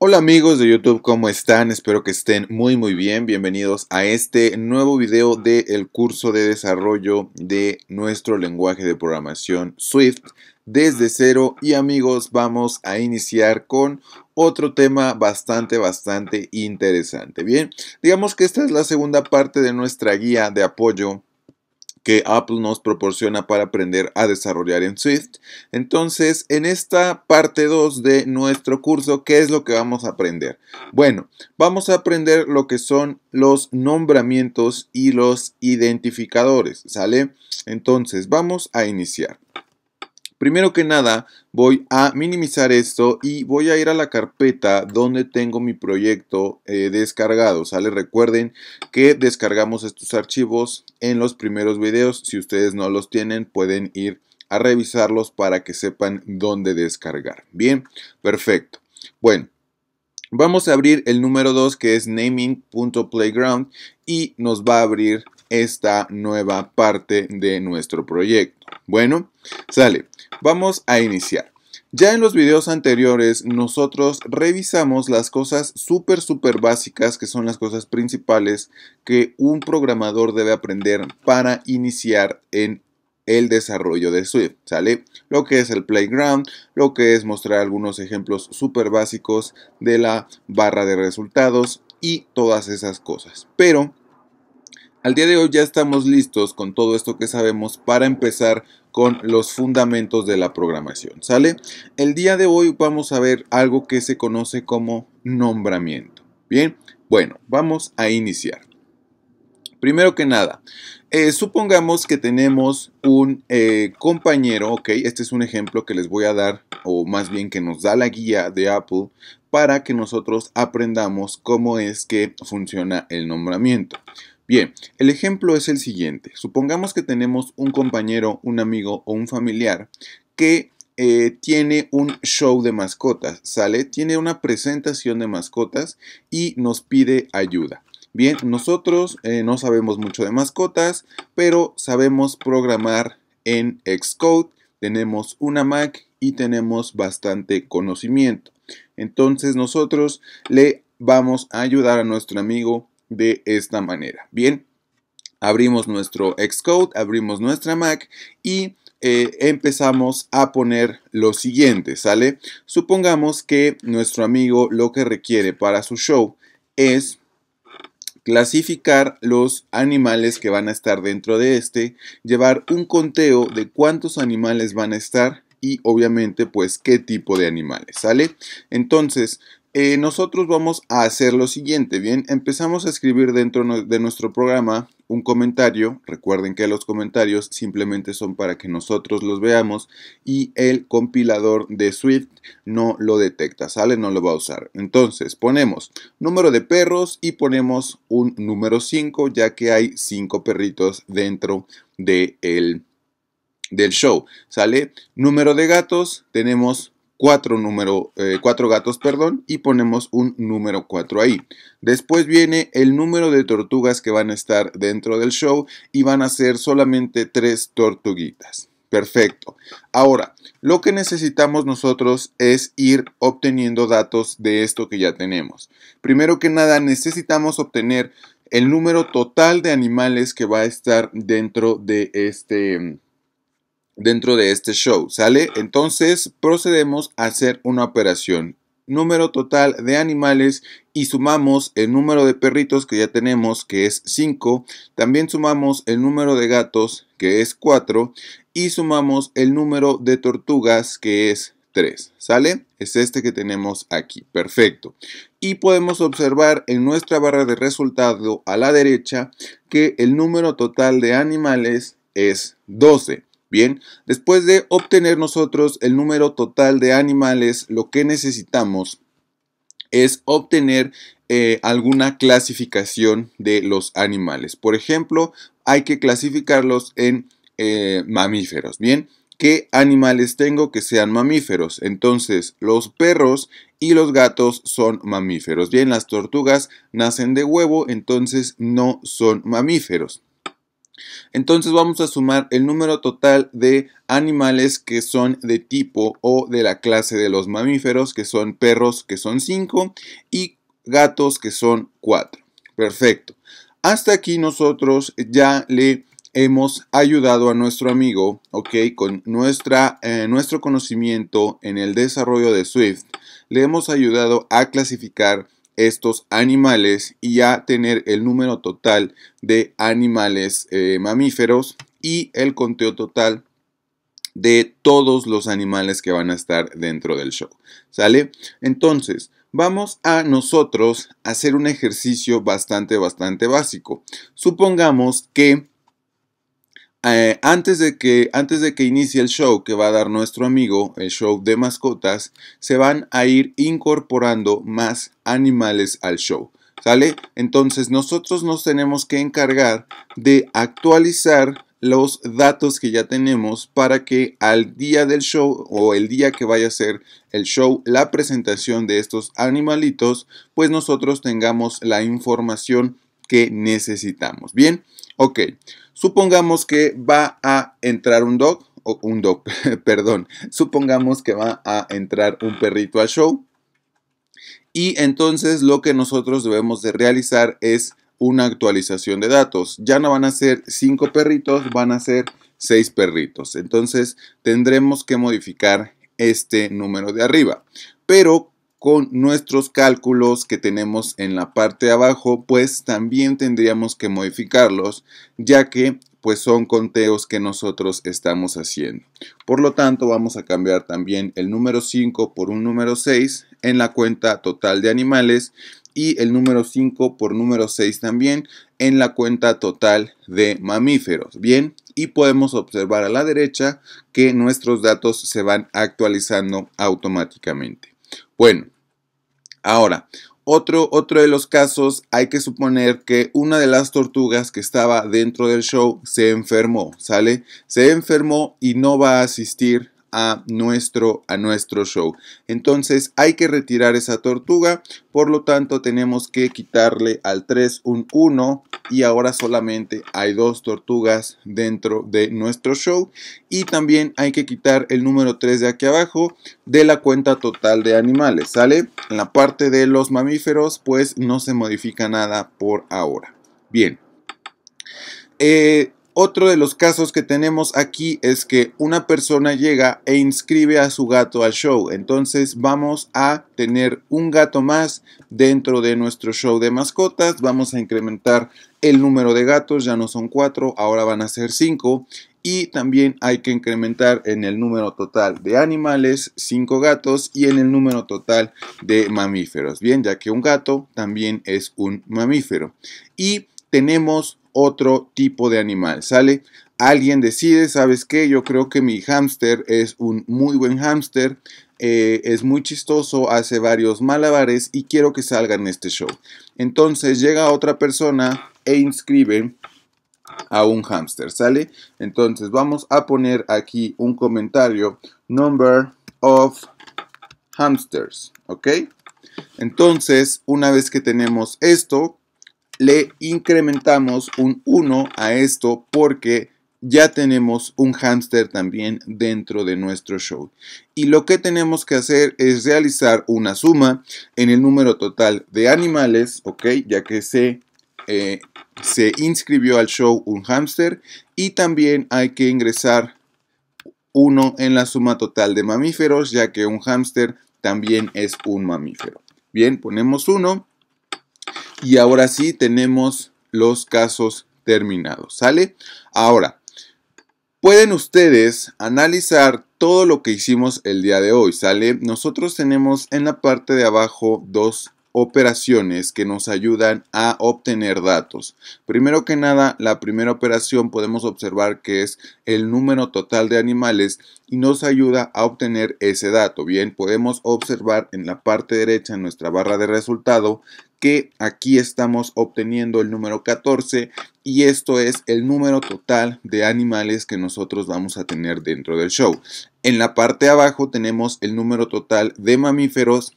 Hola amigos de YouTube, ¿cómo están? Espero que estén muy muy bien. Bienvenidos a este nuevo video del el curso de desarrollo de nuestro lenguaje de programación Swift desde cero. Y amigos, vamos a iniciar con otro tema bastante, bastante interesante. Bien, digamos que esta es la segunda parte de nuestra guía de apoyo que Apple nos proporciona para aprender a desarrollar en Swift. Entonces, en esta parte 2 de nuestro curso, ¿qué es lo que vamos a aprender? Bueno, vamos a aprender lo que son los nombramientos y los identificadores, ¿sale? Entonces, vamos a iniciar. Primero que nada, voy a minimizar esto y voy a ir a la carpeta donde tengo mi proyecto eh, descargado, ¿sale? Recuerden que descargamos estos archivos en los primeros videos. Si ustedes no los tienen, pueden ir a revisarlos para que sepan dónde descargar. Bien, perfecto. Bueno, vamos a abrir el número 2 que es naming.playground y nos va a abrir esta nueva parte de nuestro proyecto. Bueno, sale. Vamos a iniciar. Ya en los videos anteriores nosotros revisamos las cosas súper súper básicas que son las cosas principales que un programador debe aprender para iniciar en el desarrollo de Swift, ¿sale? Lo que es el playground, lo que es mostrar algunos ejemplos súper básicos de la barra de resultados y todas esas cosas. Pero al día de hoy ya estamos listos con todo esto que sabemos para empezar con los fundamentos de la programación, ¿sale? El día de hoy vamos a ver algo que se conoce como nombramiento. Bien, bueno, vamos a iniciar. Primero que nada, eh, supongamos que tenemos un eh, compañero, ok, este es un ejemplo que les voy a dar, o más bien que nos da la guía de Apple para que nosotros aprendamos cómo es que funciona el nombramiento. Bien, el ejemplo es el siguiente. Supongamos que tenemos un compañero, un amigo o un familiar que eh, tiene un show de mascotas, ¿sale? Tiene una presentación de mascotas y nos pide ayuda. Bien, nosotros eh, no sabemos mucho de mascotas, pero sabemos programar en Xcode, tenemos una Mac y tenemos bastante conocimiento. Entonces nosotros le vamos a ayudar a nuestro amigo de esta manera. Bien, abrimos nuestro Xcode, abrimos nuestra Mac y eh, empezamos a poner lo siguiente, ¿sale? Supongamos que nuestro amigo lo que requiere para su show es clasificar los animales que van a estar dentro de este, llevar un conteo de cuántos animales van a estar y obviamente pues qué tipo de animales, ¿sale? Entonces, eh, nosotros vamos a hacer lo siguiente, ¿bien? Empezamos a escribir dentro de nuestro programa un comentario, recuerden que los comentarios simplemente son para que nosotros los veamos y el compilador de Swift no lo detecta, ¿sale? No lo va a usar. Entonces ponemos número de perros y ponemos un número 5 ya que hay 5 perritos dentro del del show, ¿sale? Número de gatos tenemos cuatro, número, eh, gatos perdón, y ponemos un número 4 ahí. Después viene el número de tortugas que van a estar dentro del show y van a ser solamente tres tortuguitas. Perfecto. Ahora, lo que necesitamos nosotros es ir obteniendo datos de esto que ya tenemos. Primero que nada, necesitamos obtener el número total de animales que va a estar dentro de este dentro de este show, ¿sale? Entonces procedemos a hacer una operación. Número total de animales y sumamos el número de perritos que ya tenemos, que es 5. También sumamos el número de gatos, que es 4. Y sumamos el número de tortugas, que es 3. ¿Sale? Es este que tenemos aquí. Perfecto. Y podemos observar en nuestra barra de resultado a la derecha que el número total de animales es 12. Bien, después de obtener nosotros el número total de animales, lo que necesitamos es obtener eh, alguna clasificación de los animales. Por ejemplo, hay que clasificarlos en eh, mamíferos. Bien, ¿qué animales tengo que sean mamíferos? Entonces, los perros y los gatos son mamíferos. Bien, las tortugas nacen de huevo, entonces no son mamíferos. Entonces vamos a sumar el número total de animales que son de tipo o de la clase de los mamíferos, que son perros, que son 5, y gatos, que son 4. Perfecto. Hasta aquí nosotros ya le hemos ayudado a nuestro amigo, ok, con nuestra, eh, nuestro conocimiento en el desarrollo de Swift. Le hemos ayudado a clasificar estos animales y ya tener el número total de animales eh, mamíferos y el conteo total de todos los animales que van a estar dentro del show. ¿Sale? Entonces, vamos a nosotros hacer un ejercicio bastante, bastante básico. Supongamos que eh, antes, de que, antes de que inicie el show que va a dar nuestro amigo, el show de mascotas, se van a ir incorporando más animales al show. ¿Sale? Entonces nosotros nos tenemos que encargar de actualizar los datos que ya tenemos para que al día del show o el día que vaya a ser el show, la presentación de estos animalitos, pues nosotros tengamos la información que necesitamos. Bien, ok. Supongamos que va a entrar un dog, o un dog, perdón. Supongamos que va a entrar un perrito a show. Y entonces lo que nosotros debemos de realizar es una actualización de datos. Ya no van a ser cinco perritos, van a ser seis perritos. Entonces tendremos que modificar este número de arriba. Pero con nuestros cálculos que tenemos en la parte de abajo, pues también tendríamos que modificarlos, ya que pues son conteos que nosotros estamos haciendo. Por lo tanto, vamos a cambiar también el número 5 por un número 6 en la cuenta total de animales y el número 5 por número 6 también en la cuenta total de mamíferos. Bien, y podemos observar a la derecha que nuestros datos se van actualizando automáticamente. Bueno, ahora, otro, otro de los casos, hay que suponer que una de las tortugas que estaba dentro del show se enfermó, ¿sale? Se enfermó y no va a asistir a nuestro, a nuestro show. Entonces hay que retirar esa tortuga, por lo tanto tenemos que quitarle al 3 un 1 y ahora solamente hay dos tortugas dentro de nuestro show. Y también hay que quitar el número 3 de aquí abajo de la cuenta total de animales, ¿sale? En la parte de los mamíferos pues no se modifica nada por ahora. Bien. Eh, otro de los casos que tenemos aquí es que una persona llega e inscribe a su gato al show. Entonces vamos a tener un gato más dentro de nuestro show de mascotas. Vamos a incrementar el número de gatos. Ya no son cuatro, ahora van a ser cinco. Y también hay que incrementar en el número total de animales, cinco gatos, y en el número total de mamíferos. Bien, ya que un gato también es un mamífero. Y tenemos otro tipo de animal, ¿sale? Alguien decide, ¿sabes qué? Yo creo que mi hámster es un muy buen hámster, eh, es muy chistoso, hace varios malabares y quiero que salga en este show. Entonces llega otra persona e inscribe a un hámster, ¿sale? Entonces vamos a poner aquí un comentario, number of hamsters, ¿ok? Entonces, una vez que tenemos esto, le incrementamos un 1 a esto porque ya tenemos un hámster también dentro de nuestro show. Y lo que tenemos que hacer es realizar una suma en el número total de animales, ¿ok? Ya que se, eh, se inscribió al show un hámster y también hay que ingresar uno en la suma total de mamíferos, ya que un hámster también es un mamífero. Bien, ponemos 1. Y ahora sí tenemos los casos terminados, ¿sale? Ahora, pueden ustedes analizar todo lo que hicimos el día de hoy, ¿sale? Nosotros tenemos en la parte de abajo dos operaciones que nos ayudan a obtener datos. Primero que nada, la primera operación podemos observar que es el número total de animales y nos ayuda a obtener ese dato. Bien, podemos observar en la parte derecha en nuestra barra de resultado que aquí estamos obteniendo el número 14 y esto es el número total de animales que nosotros vamos a tener dentro del show. En la parte de abajo tenemos el número total de mamíferos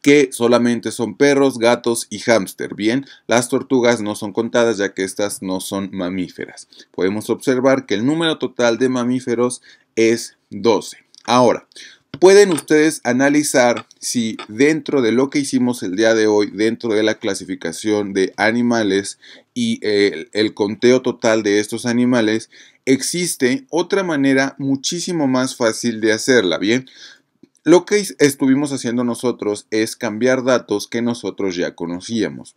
que solamente son perros, gatos y hámster. Bien, las tortugas no son contadas ya que estas no son mamíferas. Podemos observar que el número total de mamíferos es 12. Ahora, Pueden ustedes analizar si dentro de lo que hicimos el día de hoy, dentro de la clasificación de animales y eh, el, conteo total de estos animales, existe otra manera muchísimo más fácil de hacerla, ¿bien? Lo que estuvimos haciendo nosotros es cambiar datos que nosotros ya conocíamos.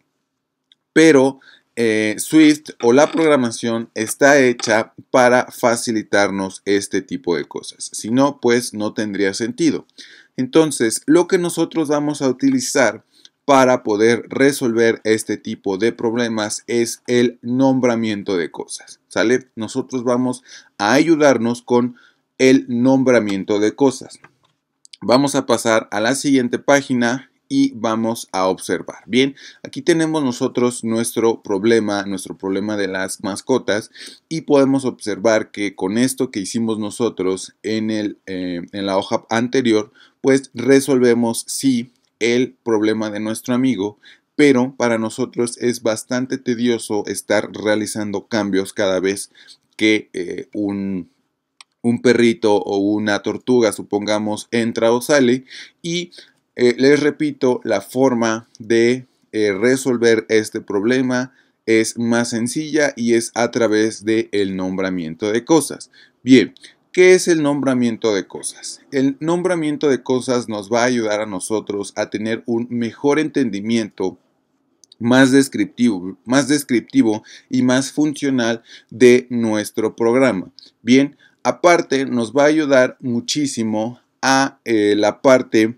Pero eh, Swift o la programación está hecha para facilitarnos este tipo de cosas. Si no, pues no tendría sentido. Entonces, lo que nosotros vamos a utilizar para poder resolver este tipo de problemas es el nombramiento de cosas. ¿Sale? Nosotros vamos a ayudarnos con el nombramiento de cosas. Vamos a pasar a la siguiente página y vamos a observar. Bien, aquí tenemos nosotros nuestro problema, nuestro problema de las mascotas y podemos observar que con esto que hicimos nosotros en, el, eh, en la hoja anterior, pues resolvemos sí el problema de nuestro amigo, pero para nosotros es bastante tedioso estar realizando cambios cada vez que eh, un, un perrito o una tortuga, supongamos, entra o sale y eh, les repito, la forma de eh, resolver este problema es más sencilla y es a través del nombramiento de cosas. Bien, ¿Qué es el nombramiento de cosas? El nombramiento de cosas nos va a ayudar a nosotros a tener un mejor entendimiento más descriptivo, más descriptivo y más funcional de nuestro programa. Bien, aparte nos va a ayudar muchísimo a eh, la parte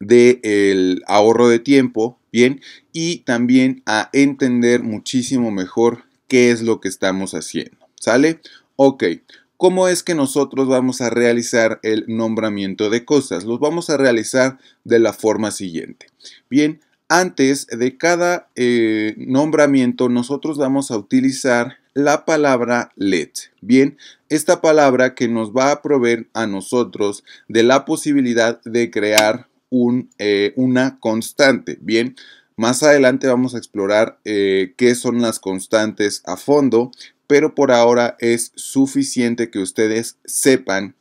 del ahorro de tiempo, bien, y también a entender muchísimo mejor qué es lo que estamos haciendo, ¿sale? Ok, ¿Cómo es que nosotros vamos a realizar el nombramiento de cosas? Los vamos a realizar de la forma siguiente. Bien, antes de cada eh, nombramiento nosotros vamos a utilizar la palabra let. Bien, esta palabra que nos va a proveer a nosotros de la posibilidad de crear eh, una constante. Bien, más adelante vamos a explorar eh, qué son las constantes a fondo, pero por ahora es suficiente que ustedes sepan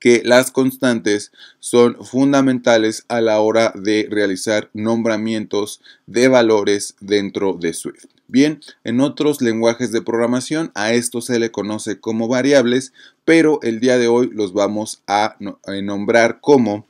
que las constantes son fundamentales a la hora de realizar nombramientos de valores dentro de Swift. Bien, en otros lenguajes de programación a esto se le conoce como variables, pero el día de hoy los vamos a eh, nombrar como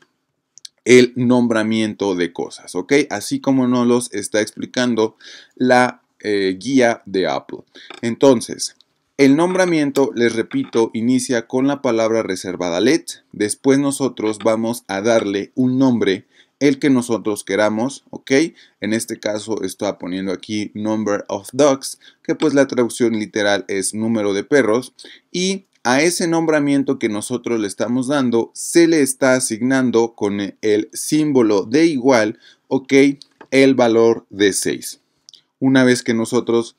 el nombramiento de cosas, ¿ok? Así como nos los está explicando la eh, guía de Apple. Entonces, el nombramiento, les repito, inicia con la palabra reservada let. Después nosotros vamos a darle un nombre, el que nosotros queramos, ¿ok? En este caso está poniendo aquí number of dogs, que pues la traducción literal es número de perros. Y a ese nombramiento que nosotros le estamos dando, se le está asignando con el símbolo de igual, ok, el valor de 6. Una vez que nosotros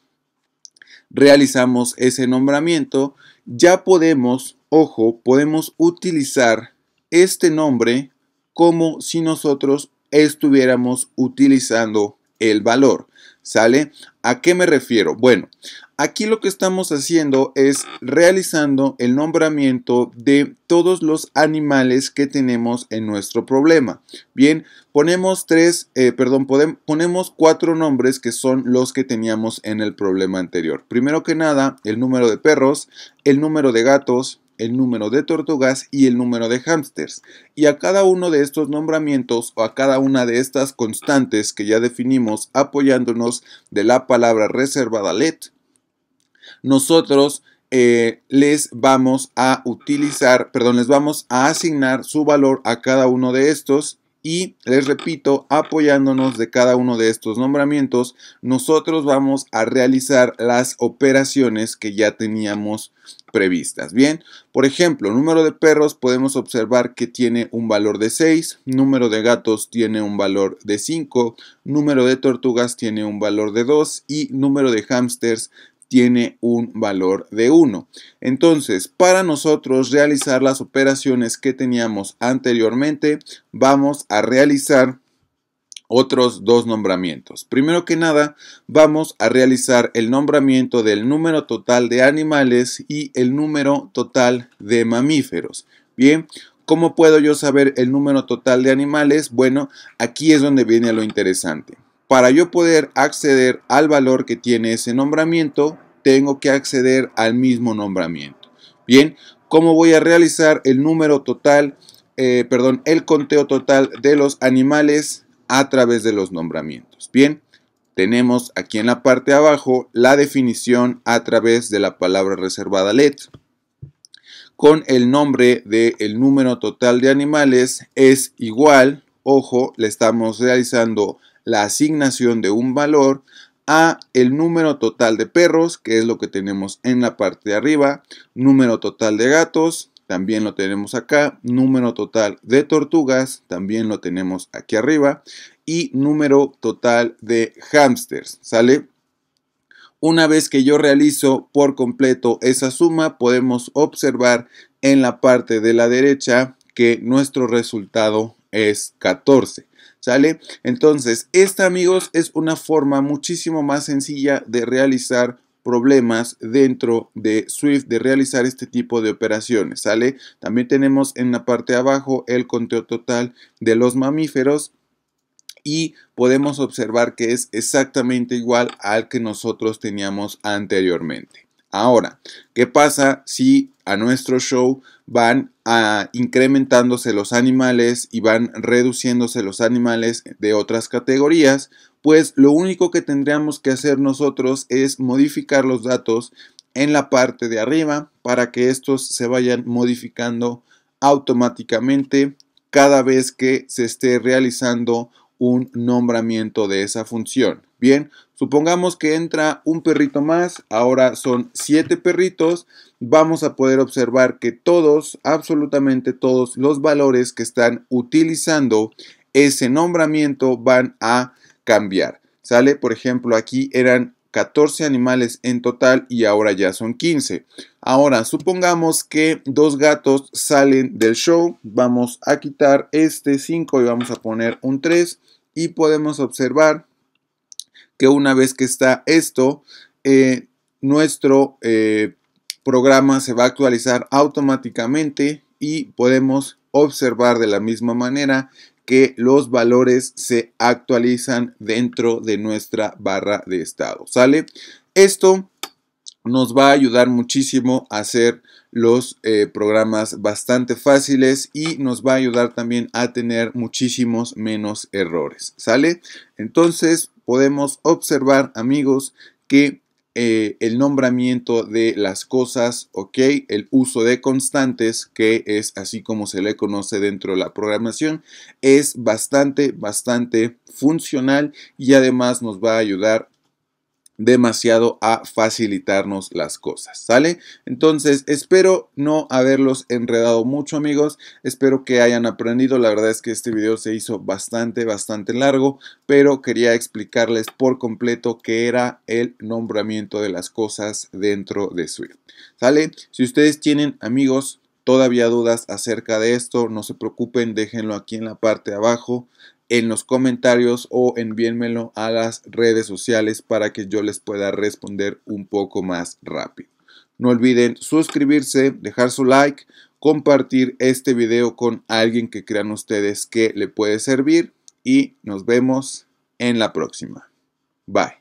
realizamos ese nombramiento, ya podemos, ojo, podemos utilizar este nombre como si nosotros estuviéramos utilizando el valor, ¿sale? ¿A qué me refiero? Bueno, aquí lo que estamos haciendo es realizando el nombramiento de todos los animales que tenemos en nuestro problema. Bien, ponemos tres, eh, perdón, ponemos cuatro nombres que son los que teníamos en el problema anterior. Primero que nada, el número de perros, el número de gatos, el número de tortugas y el número de hámsters, y a cada uno de estos nombramientos o a cada una de estas constantes que ya definimos apoyándonos de la palabra reservada let, nosotros eh, les vamos a utilizar, perdón, les vamos a asignar su valor a cada uno de estos y les repito, apoyándonos de cada uno de estos nombramientos, nosotros vamos a realizar las operaciones que ya teníamos previstas. Bien, por ejemplo, número de perros podemos observar que tiene un valor de 6, número de gatos tiene un valor de 5, número de tortugas tiene un valor de 2 y número de hámsters tiene un valor de 1. Entonces, para nosotros realizar las operaciones que teníamos anteriormente, vamos a realizar otros dos nombramientos. Primero que nada, vamos a realizar el nombramiento del número total de animales y el número total de mamíferos. Bien, ¿cómo puedo yo saber el número total de animales? Bueno, aquí es donde viene lo interesante. Para yo poder acceder al valor que tiene ese nombramiento, tengo que acceder al mismo nombramiento. Bien, ¿cómo voy a realizar el número total, eh, perdón, el conteo total de los animales a través de los nombramientos? Bien, tenemos aquí en la parte de abajo la definición a través de la palabra reservada let con el nombre del el número total de animales es igual, ojo, le estamos realizando la asignación de un valor a el número total de perros, que es lo que tenemos en la parte de arriba, número total de gatos, también lo tenemos acá, número total de tortugas, también lo tenemos aquí arriba, y número total de hamsters, ¿sale? Una vez que yo realizo por completo esa suma, podemos observar en la parte de la derecha que nuestro resultado es 14. ¿Sale? Entonces, esta amigos es una forma muchísimo más sencilla de realizar problemas dentro de Swift de realizar este tipo de operaciones, ¿sale? También tenemos en la parte de abajo el conteo total de los mamíferos y podemos observar que es exactamente igual al que nosotros teníamos anteriormente. Ahora, ¿qué pasa si a nuestro show van ah, incrementándose los animales y van reduciéndose los animales de otras categorías? Pues lo único que tendríamos que hacer nosotros es modificar los datos en la parte de arriba para que estos se vayan modificando automáticamente cada vez que se esté realizando un nombramiento de esa función. Bien, supongamos que entra un perrito más, ahora son siete perritos, vamos a poder observar que todos, absolutamente todos los valores que están utilizando ese nombramiento van a cambiar. ¿Sale? Por ejemplo, aquí eran 14 animales en total y ahora ya son 15. Ahora, supongamos que dos gatos salen del show. Vamos a quitar este 5 y vamos a poner un 3. Y podemos observar que una vez que está esto, eh, nuestro eh, programa se va a actualizar automáticamente y podemos observar de la misma manera que los valores se actualizan dentro de nuestra barra de estado. ¿Sale? Esto nos va a ayudar muchísimo a hacer los eh, programas bastante fáciles y nos va a ayudar también a tener muchísimos menos errores. ¿Sale? Entonces podemos observar amigos que eh, el nombramiento de las cosas, ¿ok? El uso de constantes, que es así como se le conoce dentro de la programación, es bastante, bastante funcional y además nos va a ayudar demasiado a facilitarnos las cosas, ¿sale? Entonces, espero no haberlos enredado mucho, amigos. Espero que hayan aprendido. La verdad es que este video se hizo bastante, bastante largo, pero quería explicarles por completo qué era el nombramiento de las cosas dentro de Swift, ¿sale? Si ustedes tienen amigos todavía dudas acerca de esto, no se preocupen, déjenlo aquí en la parte de abajo en los comentarios o envíenmelo a las redes sociales para que yo les pueda responder un poco más rápido. No olviden suscribirse, dejar su like, compartir este video con alguien que crean ustedes que le puede servir y nos vemos en la próxima. Bye.